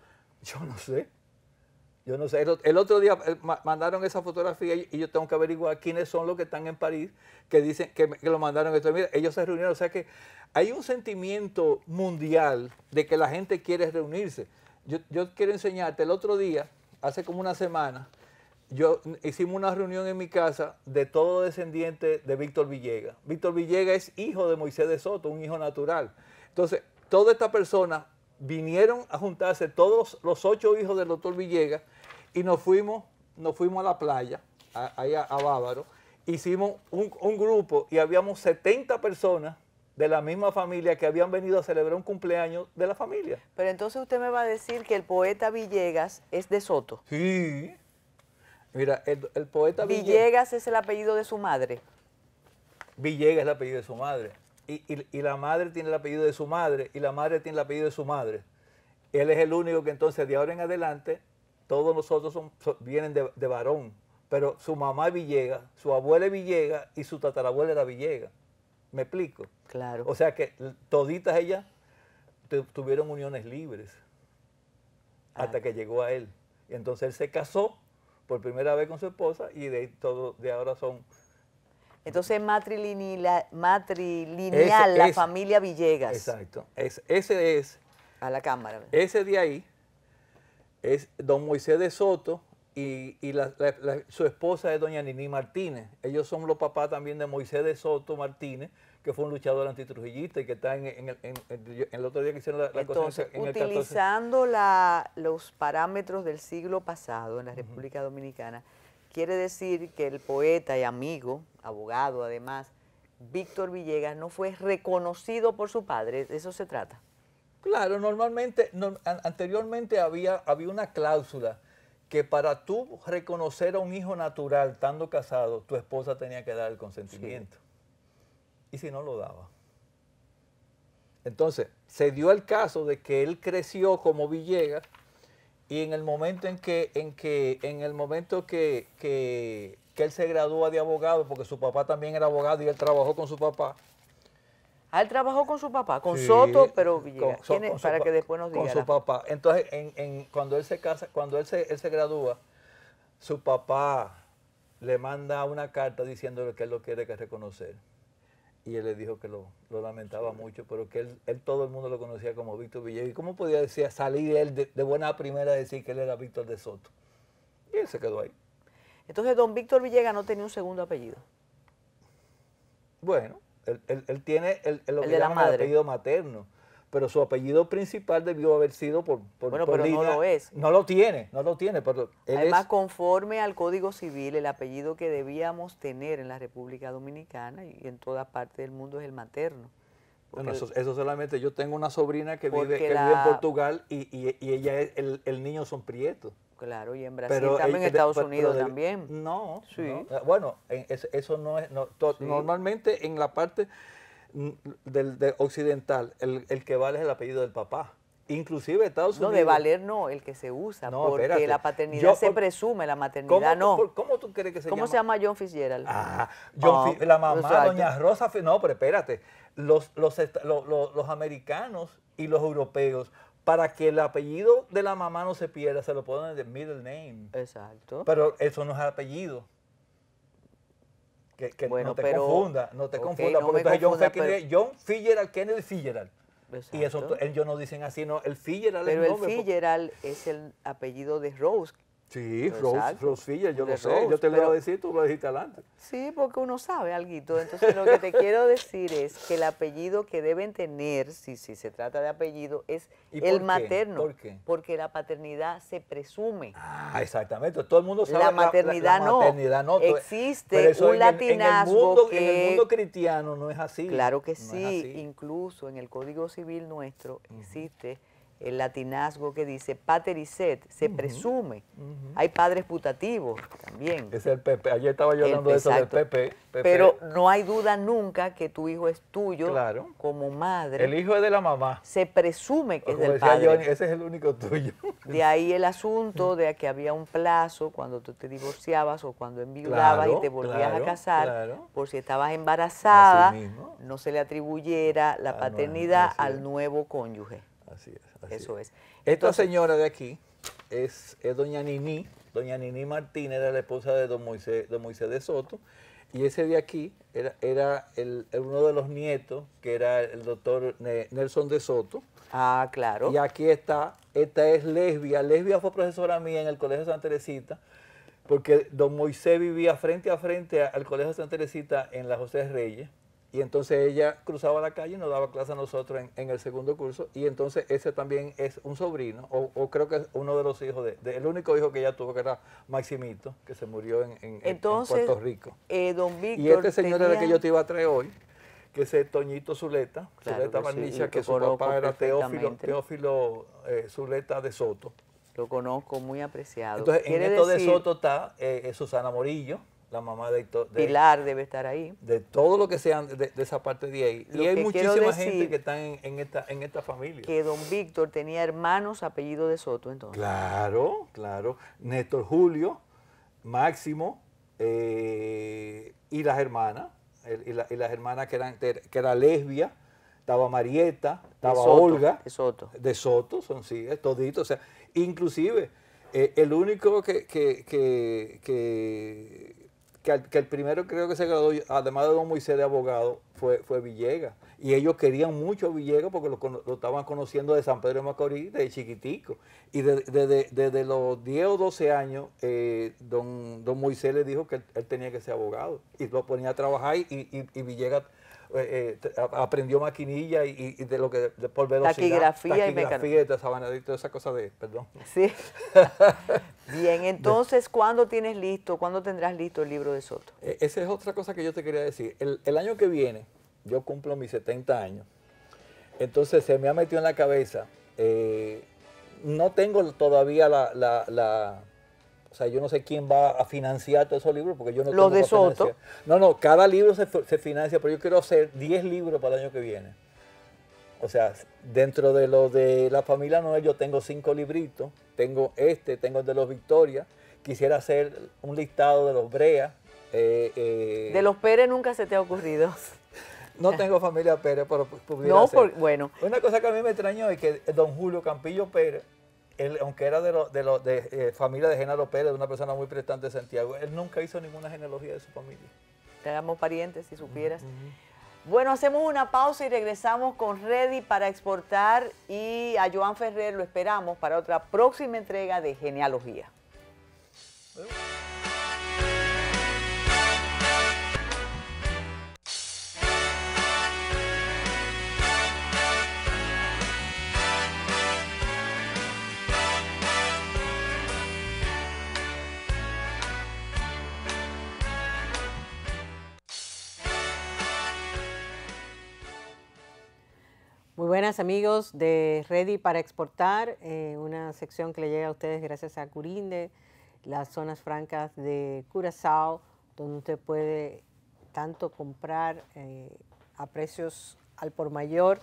Yo no sé. Yo no sé. El, otro día eh, mandaron esa fotografía y, yo tengo que averiguar quiénes son los que están en París que dicen que, lo mandaron. ellos se reunieron. O sea que hay un sentimiento mundial de que la gente quiere reunirse. Yo, quiero enseñarte. El otro día, hace como una semana, yo hicimos una reunión en mi casa de todo descendiente de Víctor Villegas. Víctor Villegas es hijo de Moisés de Soto, un hijo natural. Entonces, toda esta persona vinieron a juntarse todos los ocho hijos del doctor Villegas y nos fuimos, nos fuimos a la playa, allá a, Bávaro, hicimos un, grupo y habíamos 70 personas de la misma familia que habían venido a celebrar un cumpleaños de la familia. Pero entonces usted me va a decir que el poeta Villegas es de Soto. Sí. Mira, el, el poeta Villegas... Villegas es el apellido de su madre. Villegas es el apellido de su madre y, la madre tiene el apellido de su madre y la madre tiene el apellido de su madre. Él es el único que entonces de ahora en adelante todos nosotros vienen de, varón, pero su mamá es Villega, su abuela es Villega y su tatarabuela era Villega. ¿Me explico? Claro. O sea que toditas ellas tuvieron uniones libres hasta que llegó a él. Y entonces él se casó por primera vez con su esposa y de de ahora son entonces es matrilineal la familia Villegas. Exacto. ese es. A la Cámara. Ese de ahí es don Moisés de Soto y, su esposa es doña Nini Martínez. Ellos son los papás también de Moisés de Soto Martínez, que fue un luchador antitrujillista y que está en, el, otro día que hicieron la, Entonces, utilizando los parámetros del siglo pasado en la República Dominicana, Quiere decir que el poeta y amigo, abogado además, Víctor Villegas no fue reconocido por su padre, de eso se trata. Claro, normalmente, anteriormente había, había una cláusula que para tú reconocer a un hijo natural estando casado, tu esposa tenía que dar el consentimiento. Y si no lo daba. Entonces, se dio el caso de que él creció como Villegas y en el momento en que, en que, en el momento que, él se gradúa de abogado, porque su papá también era abogado y él trabajó con su papá, Ah, él trabajó con su papá, con Soto, pero para que después nos diga. Con su papá. Entonces, cuando él se casa, cuando él se, gradúa, su papá le manda una carta diciéndole que él lo quiere que reconocer y él le dijo que lo, lamentaba mucho, pero que él, él, todo el mundo lo conocía como Víctor Villegas. ¿Y cómo podía decir, salir él de, buena primera a decir que él era Víctor de Soto? Y él se quedó ahí. Entonces, don Víctor Villegas no tenía un segundo apellido. Bueno, él, tiene el, el, el apellido materno pero su apellido principal debió haber sido por, Bueno, pero no lo es. No lo tiene, no lo tiene. Pero Además, conforme al Código Civil, el apellido que debíamos tener en la República Dominicana y en toda parte del mundo es el materno. Bueno, eso, solamente, yo tengo una sobrina que, vive, en Portugal y, y, ella, es, el, el, niño son prieto Claro, y en Brasil también, en Estados Unidos también. No, sí. Eh, bueno, eh, eso no es, normalmente en la parte del, occidental, el, que vale es el apellido del papá. Inclusive Estados Unidos. No, de valer no, el que se usa, porque la paternidad se presume, la maternidad no. ¿Cómo tú crees que se ¿Cómo llama? se llama John Fitzgerald? Ah, oh, la mamá, doña Rosa, no, pero espérate, los, los, los, los americanos y los europeos para que el apellido de la mamá no se pierda, se lo ponen de middle name. Exacto. Pero eso no es apellido. Que, que no te confunda, no te confunda, porque no entonces John, F. John Fitzgerald, Kennedy Fitzgerald. Y eso ellos no dicen así, no, el Fitzgerald es el, nombre, el Fitzgerald es el apellido de Rose, Sí, Rose, yo lo sé, yo te lo iba a decir, tú lo dijiste adelante. Sí, porque uno sabe algo. Entonces, lo que te quiero decir es que el apellido que deben tener, si, si se trata de apellido, es el materno. ¿Por qué? Porque la paternidad se presume. Ah, exactamente, todo el mundo sabe. La maternidad, la, maternidad no. Existe un en, en En el mundo cristiano no es así. Claro que sí, incluso en el Código Civil nuestro existe el latinazgo que dice pater se presume. Hay padres putativos también. Es el Pepe. Ayer estaba yo hablando de eso del Pepe, Pero no hay duda nunca que tu hijo es tuyo como madre. El hijo es de la mamá. Se presume que es del ese es el único tuyo. De ahí el asunto de que había un plazo cuando tú te divorciabas o cuando enviudabas y te volvías a casar, por si estabas embarazada, no se le atribuyera la ah, paternidad al nuevo cónyuge. Así es. Eso es. Esta señora de aquí es, doña Nini Doña Nini Martínez era la esposa de don Moisés, Moisés de Soto. Y ese de aquí era, el, uno de los nietos, que era el doctor Nelson de Soto. Ah, claro. Y aquí está, esta es Lesbia. Lesbia fue profesora mía en el Colegio Santa Teresita, porque don Moisés vivía frente a frente al Colegio Santa Teresita en la José Reyes. Y entonces ella cruzaba la calle y nos daba clase a nosotros en, el segundo curso. Y entonces ese también es un sobrino, o, creo que es uno de los hijos, de, el único hijo que ella tuvo, que era Maximito, que se murió en, Puerto Rico. Eh, don Víctor y este señor era el que yo te iba a traer hoy, que es Toñito Zuleta, Zuleta Barnicha, que su papá era Teófilo, Teófilo eh, Zuleta de Soto. Lo conozco, muy apreciado. Entonces, en esto de Soto está eh, eh, Susana Morillo, la mamá de, de, Pilar debe estar ahí. De todo lo que sean de, esa parte de ahí. y hay muchísima gente que están en, esta, en esta familia. Que don Víctor tenía hermanos apellidos de Soto entonces. Claro, claro. Néstor Julio, Máximo eh, y las hermanas. Y, las hermanas que eran que era lesbia, estaba Marieta, estaba Olga. De Soto. De Soto, son sí, toditos. O sea, inclusive, eh, el único que, que que, el primero creo que se graduó, además de Don Moisés de abogado, fue, fue Villegas. Y ellos querían mucho a Villegas porque lo, lo estaban conociendo de San Pedro de Macorís desde chiquitico. Y desde los 10 o 12 años, eh, don, don Moisés le dijo que él, tenía que ser abogado. Y lo ponía a trabajar y, y, y Villegas eh, eh, aprendió maquinilla y, de lo que de, por velocidad. Taquigrafía, taquigrafía y, y esa, cosa de, perdón. Sí. Bien, entonces, ¿cuándo tienes listo, cuándo tendrás listo el libro de Soto? E, esa es otra cosa que yo te quería decir. El, año que viene, yo cumplo mis 70 años, entonces se me ha metido en la cabeza, eh, no tengo todavía la o sea, yo no sé quién va a financiar todos esos libros porque yo no Los de Soto. No, no, cada libro se, financia, pero yo quiero hacer 10 libros para el año que viene. O sea, dentro de lo de la familia Noel yo tengo cinco libritos, tengo este, tengo el de los Victoria, quisiera hacer un listado de los Brea. Eh, eh, de los Pérez nunca se te ha ocurrido. No tengo familia Pérez, pero pudiera No, bueno. Una cosa que a mí me extrañó es que don Julio Campillo Pérez aunque era de, lo, de, lo, de eh, familia de Genaro Pérez, una persona muy prestante de Santiago, él nunca hizo ninguna genealogía de su familia. damos parientes, si supieras. Bueno, hacemos una pausa y regresamos con Ready para exportar y a Joan Ferrer lo esperamos para otra próxima entrega de Genealogía. Buenas amigos de Ready para Exportar, eh, una sección que le llega a ustedes gracias a Curinde, las zonas francas de Curazao, donde usted puede tanto comprar eh, a precios al por mayor,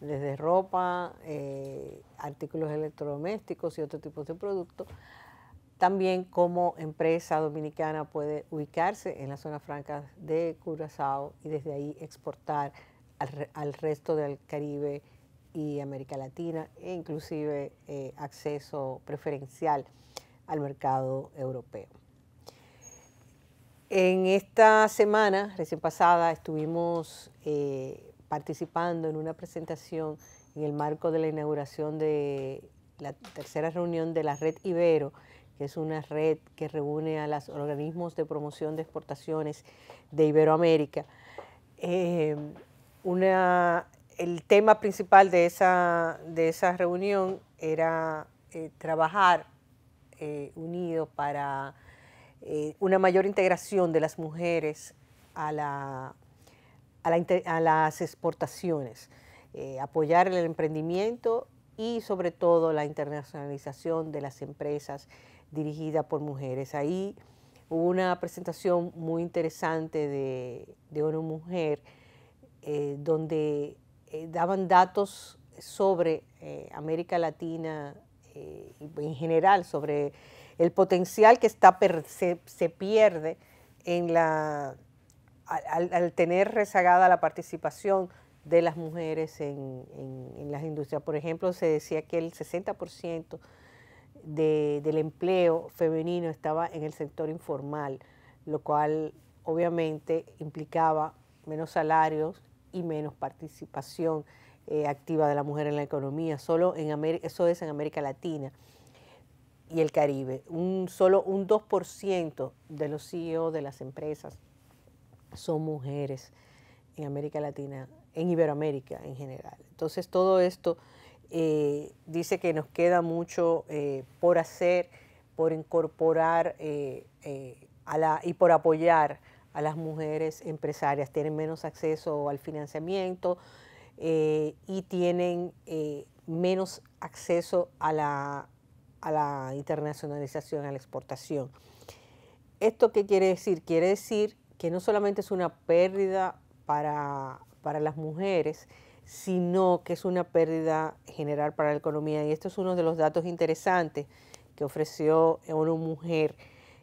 desde ropa, eh, artículos electrodomésticos y otro tipo de productos, también como empresa dominicana puede ubicarse en las zonas francas de Curazao y desde ahí exportar al, resto del Caribe y América Latina e inclusive eh, acceso preferencial al mercado europeo. En esta semana recién pasada estuvimos eh, participando en una presentación en el marco de la inauguración de la tercera reunión de la Red Ibero, que es una red que reúne a los organismos de promoción de exportaciones de Iberoamérica. Eh, el tema principal de esa, reunión era eh, trabajar eh, unido para eh, una mayor integración de las mujeres a, las exportaciones, apoyar el emprendimiento y sobre todo la internacionalización de las empresas dirigidas por mujeres. Ahí hubo una presentación muy interesante de, de una mujer eh, donde eh, daban datos sobre eh, América Latina en general, sobre el potencial que está se, pierde en la, al, tener rezagada la participación de las mujeres en, las industrias. Por ejemplo, se decía que el 60% del empleo femenino estaba en el sector informal, lo cual obviamente implicaba menos salarios y menos participación eh, activa de la mujer en la economía. Solo en eso es en América Latina y el Caribe. Un, solo un 2% de los CEO de las empresas son mujeres en América Latina, en Iberoamérica en general. Entonces todo esto eh, dice que nos queda mucho eh, por hacer, por incorporar a la, y por apoyar a las mujeres empresarias, tienen menos acceso al financiamiento eh, y tienen eh, menos acceso a la, a la internacionalización, a la exportación. ¿Esto qué quiere decir? Quiere decir que no solamente es una pérdida para, para las mujeres, sino que es una pérdida general para la economía. Y esto es uno de los datos interesantes que ofreció una mujer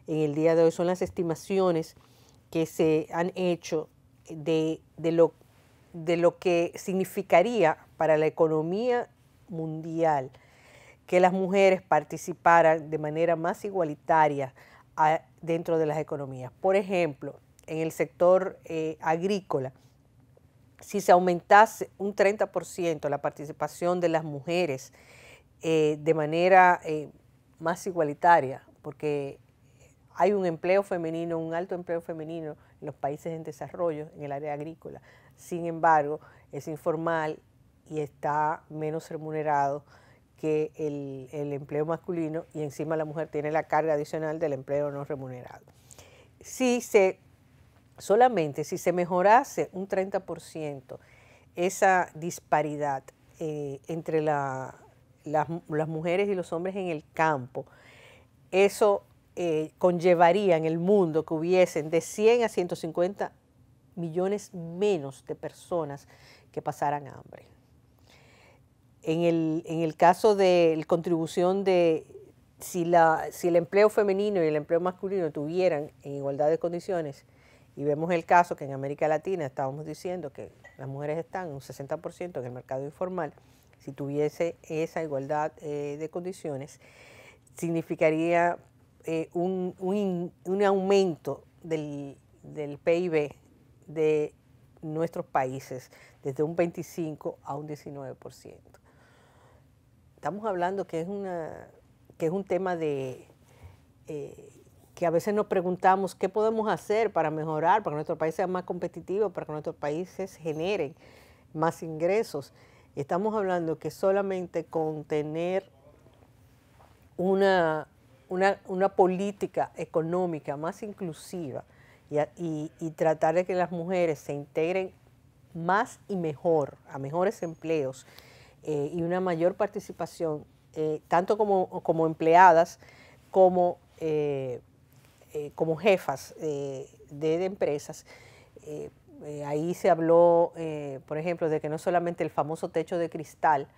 en el día de hoy. Son las estimaciones que se han hecho de, lo, de lo que significaría para la economía mundial que las mujeres participaran de manera más igualitaria dentro de las economías. Por ejemplo, en el sector eh, agrícola, si se aumentase un 30% la participación de las mujeres eh, de manera eh, más igualitaria, porque hay un empleo femenino, un alto empleo femenino en los países en desarrollo, en el área agrícola. Sin embargo, es informal y está menos remunerado que el, empleo masculino y encima la mujer tiene la carga adicional del empleo no remunerado. Si se, solamente si se mejorase un 30% esa disparidad eh, entre las mujeres y los hombres en el campo, eso eh, conllevaría en el mundo que hubiesen de 100 a 150 millones menos de personas que pasaran hambre. En el, caso de la contribución de si, la, si el empleo femenino y el empleo masculino tuvieran en igualdad de condiciones, y vemos el caso que en América Latina estábamos diciendo que las mujeres están un 60% en el mercado informal, si tuviese esa igualdad eh, de condiciones, significaría eh, un, aumento del, PIB de nuestros países desde un 25 a un 19%. Estamos hablando que es, una, que es un tema de eh, que a veces nos preguntamos qué podemos hacer para mejorar, para que nuestro país sea más competitivo, para que nuestros países generen más ingresos. estamos hablando que solamente con tener una, una, política económica más inclusiva y, tratar de que las mujeres se integren más y mejor, a mejores empleos eh, y una mayor participación, eh, tanto como, empleadas como, eh, como jefas de, empresas. ahí se habló, por ejemplo, de que no solamente el famoso techo de cristal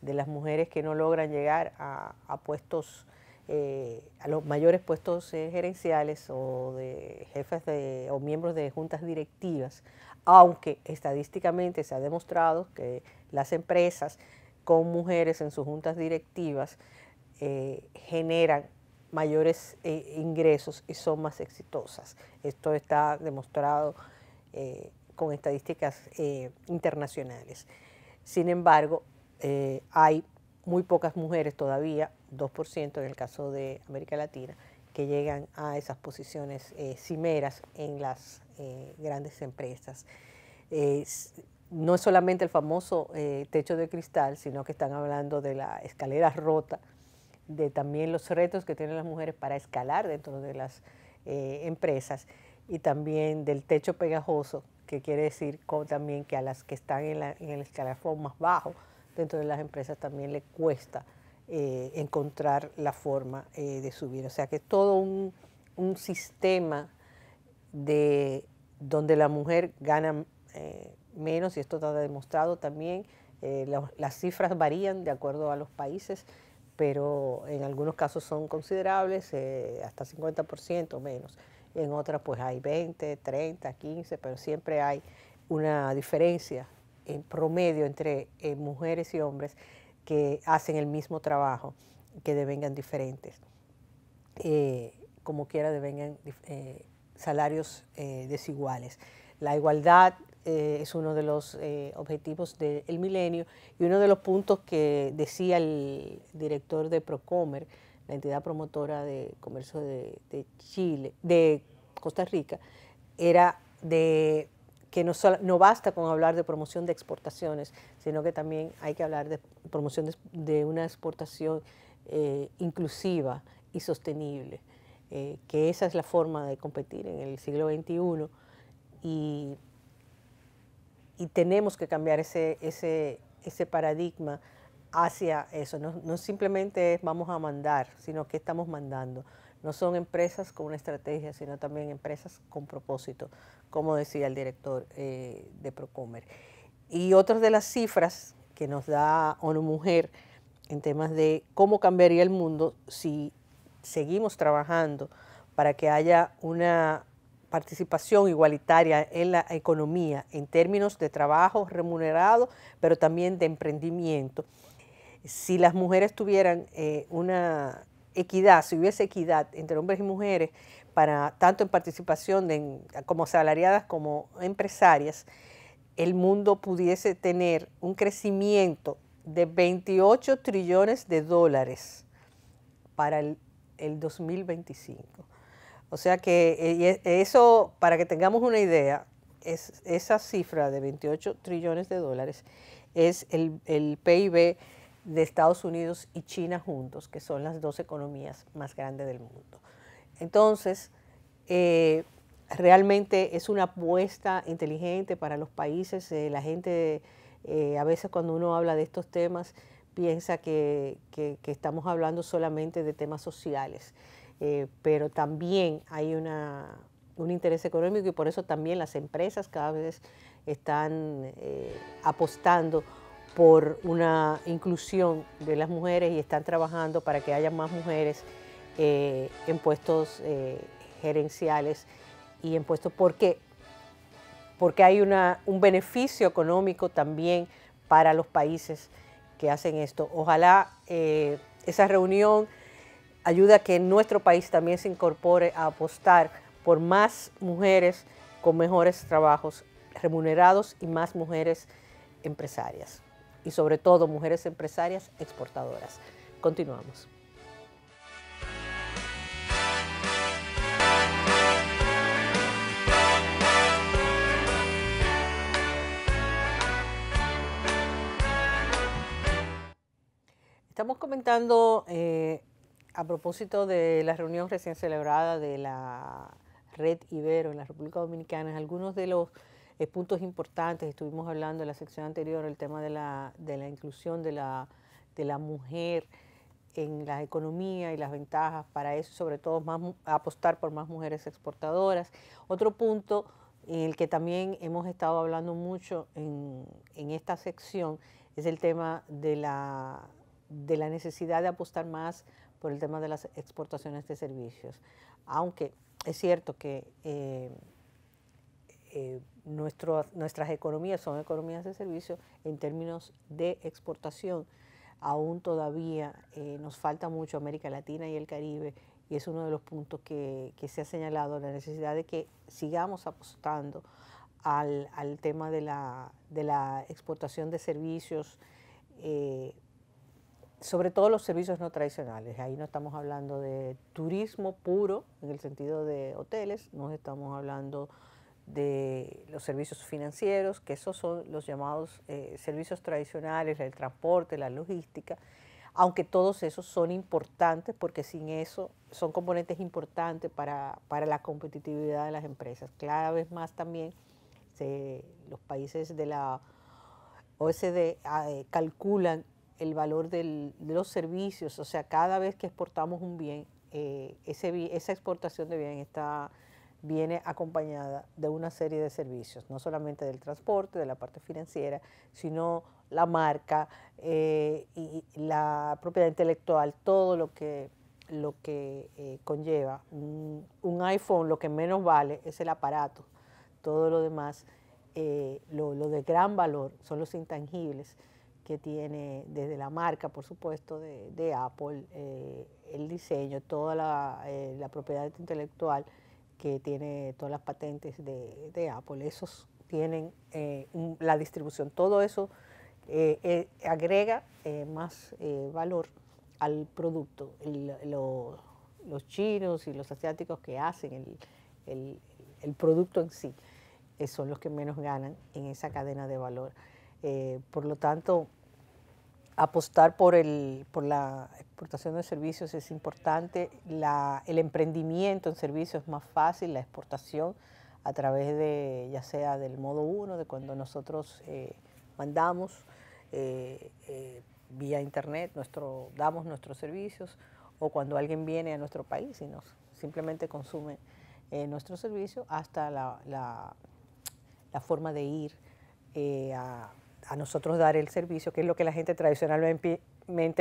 de las mujeres que no logran llegar a puestos eh, a los mayores puestos eh, gerenciales o de jefes o miembros de juntas directivas, aunque estadísticamente se ha demostrado que las empresas con mujeres en sus juntas directivas eh, generan mayores ingresos y son más exitosas. Esto está demostrado con estadísticas internacionales. Sin embargo, hay muy pocas mujeres todavía 2% en el caso de América Latina, que llegan a esas posiciones eh, cimeras en las eh, grandes empresas. Eh, no es solamente el famoso techo de cristal, sino que están hablando de la escalera rota, de también los retos que tienen las mujeres para escalar dentro de las empresas y también del techo pegajoso, que quiere decir también que a las que están en, en el escalafón más bajo dentro de las empresas también le cuesta eh, encontrar la forma eh, de subir. O sea que todo un, sistema de donde la mujer gana eh, menos, y esto está demostrado también, las cifras varían de acuerdo a los países, pero en algunos casos son considerables, hasta 50% menos. En otras pues hay 20, 30, 15, pero siempre hay una diferencia en promedio entre mujeres y hombres que hacen el mismo trabajo, que devengan diferentes. Eh, como quiera devengan eh, salarios eh, desiguales. La igualdad es uno de los objetivos del milenio y uno de los puntos que decía el director de Procomer, la entidad promotora de comercio de, Chile, de Costa Rica, era de que no, no basta con hablar de promoción de exportaciones, sino que también hay que hablar de promoción de, una exportación eh, inclusiva y sostenible, eh, que esa es la forma de competir en el siglo XXI y, tenemos que cambiar ese, paradigma hacia eso. No, simplemente vamos a mandar, sino que estamos mandando. No son empresas con una estrategia, sino también empresas con propósito, como decía el director eh, de Procomer. Y otra de las cifras que nos da ONU Mujer en temas de cómo cambiaría el mundo si seguimos trabajando para que haya una participación igualitaria en la economía en términos de trabajo remunerado, pero también de emprendimiento. Si las mujeres tuvieran eh, una equidad, si hubiese equidad entre hombres y mujeres, para, tanto en participación como asalariadas como empresarias, el mundo pudiese tener un crecimiento de 28 trillones de dólares para el, 2025. O sea que eh, e, eso, para que tengamos una idea, esa cifra de 28 trillones de dólares es el, PIB de Estados Unidos y China juntos, que son las dos economías más grandes del mundo. Entonces, eh, realmente es una apuesta inteligente para los países. Eh, la gente eh, a veces cuando uno habla de estos temas piensa que, estamos hablando solamente de temas sociales, eh, pero también hay un interés económico y por eso también las empresas cada vez están apostando por una inclusión de las mujeres y están trabajando para que haya más mujeres en puestos gerenciales y en porque, porque hay un beneficio económico también para los países que hacen esto. Ojalá eh, esa reunión ayude a que nuestro país también se incorpore a apostar por más mujeres con mejores trabajos remunerados y más mujeres empresarias. Y sobre todo mujeres empresarias exportadoras. Continuamos. Estamos comentando eh, a propósito de la reunión recién celebrada de la Red Ibero en la República Dominicana, algunos de los eh, puntos importantes, estuvimos hablando en la sección anterior, el tema de la, inclusión de la, de la mujer en la economía y las ventajas para eso, sobre todo más, apostar por más mujeres exportadoras. Otro punto en el que también hemos estado hablando mucho en, en esta sección es el tema de la de la necesidad de apostar más por el tema de las exportaciones de servicios. Aunque es cierto que eh, eh, nuestras economías son economías de servicios, en términos de exportación aún todavía eh, nos falta mucho América Latina y el Caribe y es uno de los puntos que, se ha señalado, la necesidad de que sigamos apostando al, tema de la, de la, exportación de servicios sobre todo los servicios no tradicionales. Ahí no estamos hablando de turismo puro en el sentido de hoteles, no estamos hablando de los servicios financieros, que esos son los llamados eh, servicios tradicionales, el transporte, la logística, aunque todos esos son importantes porque sin eso son componentes importantes para, la competitividad de las empresas. Cada vez más también los países de la OSD ah, eh, calculan el valor de los servicios, o sea, cada vez que exportamos un bien, eh, esa exportación de bien está, viene acompañada de una serie de servicios, no solamente del transporte, de la parte financiera, sino la marca eh, y la propiedad intelectual, todo lo que, lo que eh, conlleva. Un, iPhone lo que menos vale es el aparato, todo lo demás, lo de gran valor son los intangibles que tiene desde la marca, por supuesto, de, Apple, eh, el diseño, toda eh, la, propiedad intelectual que tiene todas las patentes de, Apple, esos tienen eh, la distribución, todo eso agrega más valor al producto. los chinos y los asiáticos que hacen el, producto en sí son los que menos ganan en esa cadena de valor. por lo tanto, apostar por, el, por la exportación de servicios es importante, el emprendimiento en servicios es más fácil, la exportación a través de ya sea del modo 1, de cuando nosotros eh, mandamos eh, eh, vía internet, nuestro, damos nuestros servicios, o cuando alguien viene a nuestro país y nos simplemente consume nuestro servicio, hasta la, forma de ir a a nosotros dar el servicio, que es lo que la gente tradicionalmente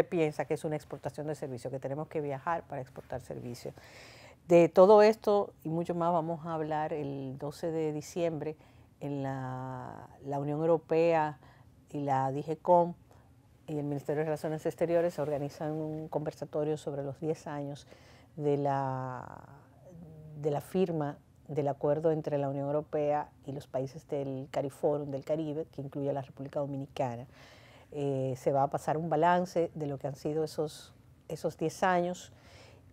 piensa que es una exportación de servicio, que tenemos que viajar para exportar servicios. De todo esto y mucho más vamos a hablar el 12 de diciembre en la, Unión Europea y la DIGECOM y el Ministerio de Relaciones Exteriores organizan un conversatorio sobre los 10 años de la, de la firma del acuerdo entre la Unión Europea y los países del CARIFORUM, del Caribe, que incluye a la República Dominicana. Eh, se va a pasar un balance de lo que han sido esos, esos 10 años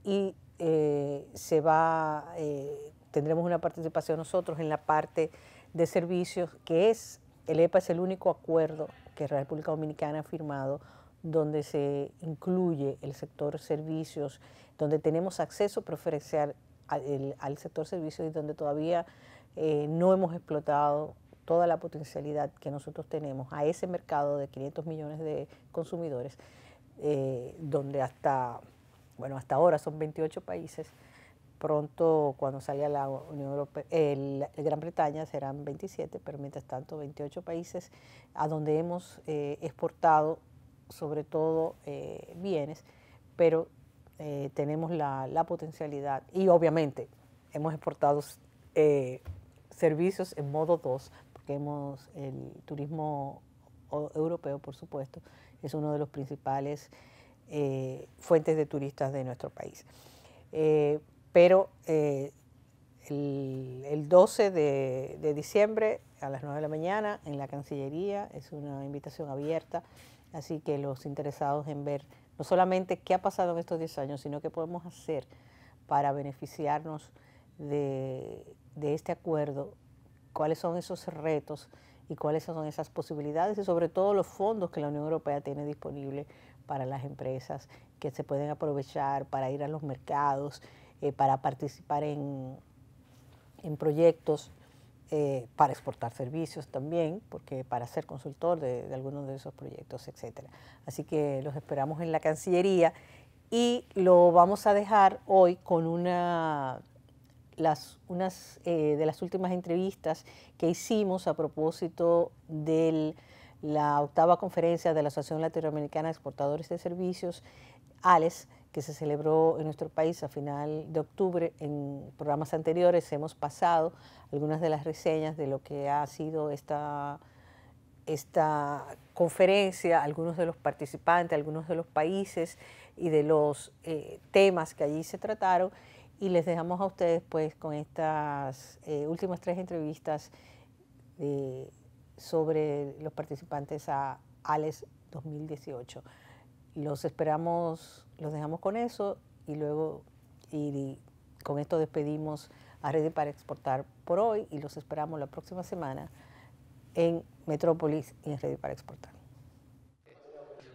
y eh, se va, eh, tendremos una participación nosotros en la parte de servicios, que es, el EPA es el único acuerdo que la República Dominicana ha firmado donde se incluye el sector servicios, donde tenemos acceso preferencial al, sector servicios y donde todavía eh, no hemos explotado toda la potencialidad que nosotros tenemos a ese mercado de 500 millones de consumidores, eh, donde hasta, bueno, hasta ahora son 28 países, pronto cuando salga la Unión Europea, el, Gran Bretaña serán 27, pero mientras tanto 28 países a donde hemos eh, exportado sobre todo bienes, pero eh, tenemos la, potencialidad y obviamente hemos exportado eh, servicios en modo 2, porque el turismo europeo, por supuesto, es uno de los principales eh, fuentes de turistas de nuestro país. pero el, 12 de, de, diciembre a las 9 de la mañana en la Cancillería. Es una invitación abierta, así que los interesados en ver no solamente qué ha pasado en estos 10 años, sino qué podemos hacer para beneficiarnos de, este acuerdo, cuáles son esos retos y cuáles son esas posibilidades y sobre todo los fondos que la Unión Europea tiene disponible para las empresas que se pueden aprovechar para ir a los mercados, eh, para participar en, en proyectos eh, para exportar servicios también, porque para ser consultor de, algunos de esos proyectos, etcétera. Así que los esperamos en la Cancillería y lo vamos a dejar hoy con una eh, de las últimas entrevistas que hicimos a propósito de la octava conferencia de la Asociación Latinoamericana de Exportadores de Servicios, ALES, que se celebró en nuestro país a final de octubre. En programas anteriores hemos pasado algunas de las reseñas de lo que ha sido esta, esta conferencia, algunos de los participantes, algunos de los países y de los eh, temas que allí se trataron. Y les dejamos a ustedes pues con estas eh, últimas tres entrevistas eh, sobre los participantes a ALES 2018 los esperamos, los dejamos con eso y luego y con esto despedimos a Ready para Exportar por hoy y los esperamos la próxima semana en Metrópolis y en Ready para Exportar.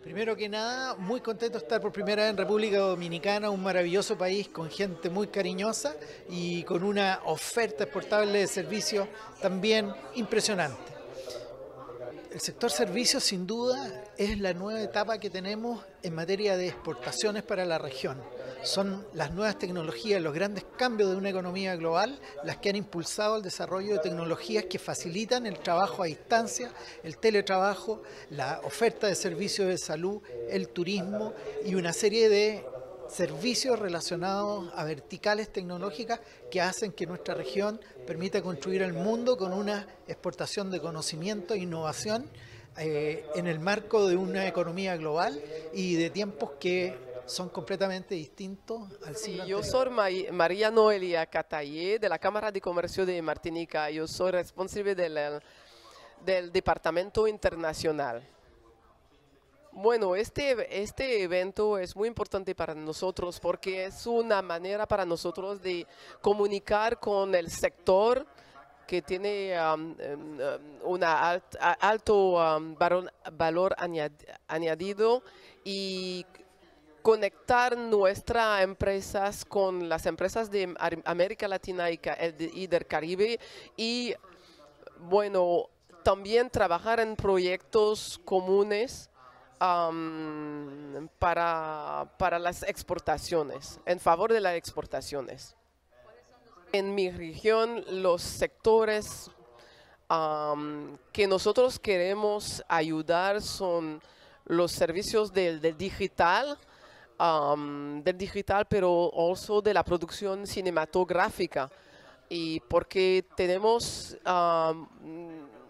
Primero que nada, muy contento de estar por primera vez en República Dominicana, un maravilloso país con gente muy cariñosa y con una oferta exportable de servicios también impresionante. El sector servicios, sin duda, es la nueva etapa que tenemos en materia de exportaciones para la región. Son las nuevas tecnologías, los grandes cambios de una economía global, las que han impulsado el desarrollo de tecnologías que facilitan el trabajo a distancia, el teletrabajo, la oferta de servicios de salud, el turismo y una serie de servicios relacionados a verticales tecnológicas que hacen que nuestra región permita construir el mundo con una exportación de conocimiento e innovación eh, en el marco de una economía global y de tiempos que son completamente distintos al siglo sí, Yo soy María Noelia Catayé de la Cámara de Comercio de Martinica. Yo soy responsable del, del Departamento Internacional. Bueno, este, este evento es muy importante para nosotros porque es una manera para nosotros de comunicar con el sector que tiene em, em, un alto valor, añadido y conectar nuestras empresas con las empresas de América Latina y, y del Caribe y, bueno, también trabajar en proyectos comunes para, para las exportaciones, en favor de las exportaciones. En mi región, los sectores que nosotros queremos ayudar son los servicios del, digital, del digital, pero also de la producción cinematográfica. Y porque tenemos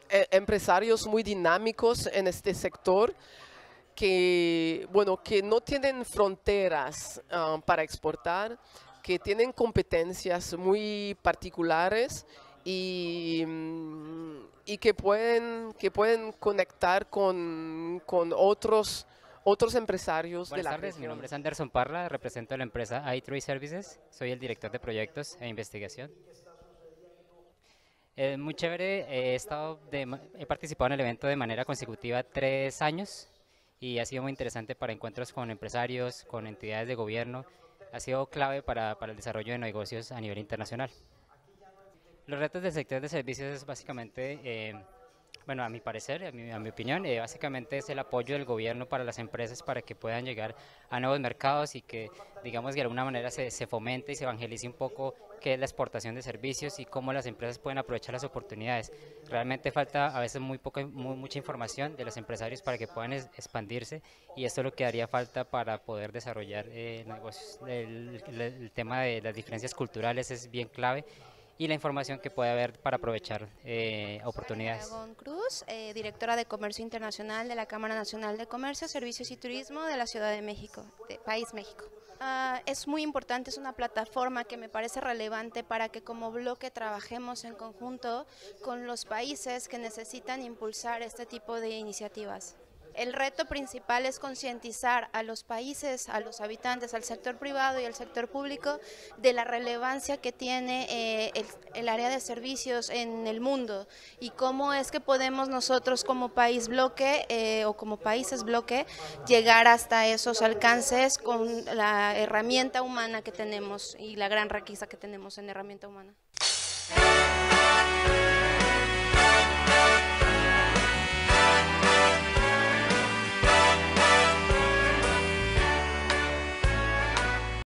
e-, empresarios muy dinámicos en este sector, que, bueno, que no tienen fronteras ah, para exportar, que tienen competencias muy particulares y, mm, y que, pueden, que pueden conectar con, con otros otros empresarios de la tardes, Mi nombre es Anderson Parla, represento la empresa i Services, soy el director de proyectos e investigación. Eh, muy chévere, he, estado he participado en el evento de manera consecutiva tres años, y ha sido muy interesante para encuentros con empresarios, con entidades de gobierno. Ha sido clave para, para el desarrollo de negocios a nivel internacional. Los retos del sector de servicios es básicamente, eh, bueno, a mi parecer, a mi, opinión, eh, básicamente es el apoyo del gobierno para las empresas para que puedan llegar a nuevos mercados y que, digamos, de alguna manera se, se fomente y se evangelice un poco que es la exportación de servicios y cómo las empresas pueden aprovechar las oportunidades. Realmente falta a veces muy poca, mucha información de los empresarios para que puedan expandirse y esto es lo que haría falta para poder desarrollar eh, negocios. El, tema de las diferencias culturales es bien clave y la información que puede haber para aprovechar eh, oportunidades. Dragón Cruz, eh, directora de Comercio Internacional de la Cámara Nacional de Comercio, Servicios y Turismo de la Ciudad de México, de País México. Ah, es muy importante, es una plataforma que me parece relevante para que como bloque trabajemos en conjunto con los países que necesitan impulsar este tipo de iniciativas el reto principal es concientizar a los países, a los habitantes, al sector privado y al sector público de la relevancia que tiene eh, el, área de servicios en el mundo y cómo es que podemos nosotros como país bloque eh, o como países bloque llegar hasta esos alcances con la herramienta humana que tenemos y la gran riqueza que tenemos en herramienta humana.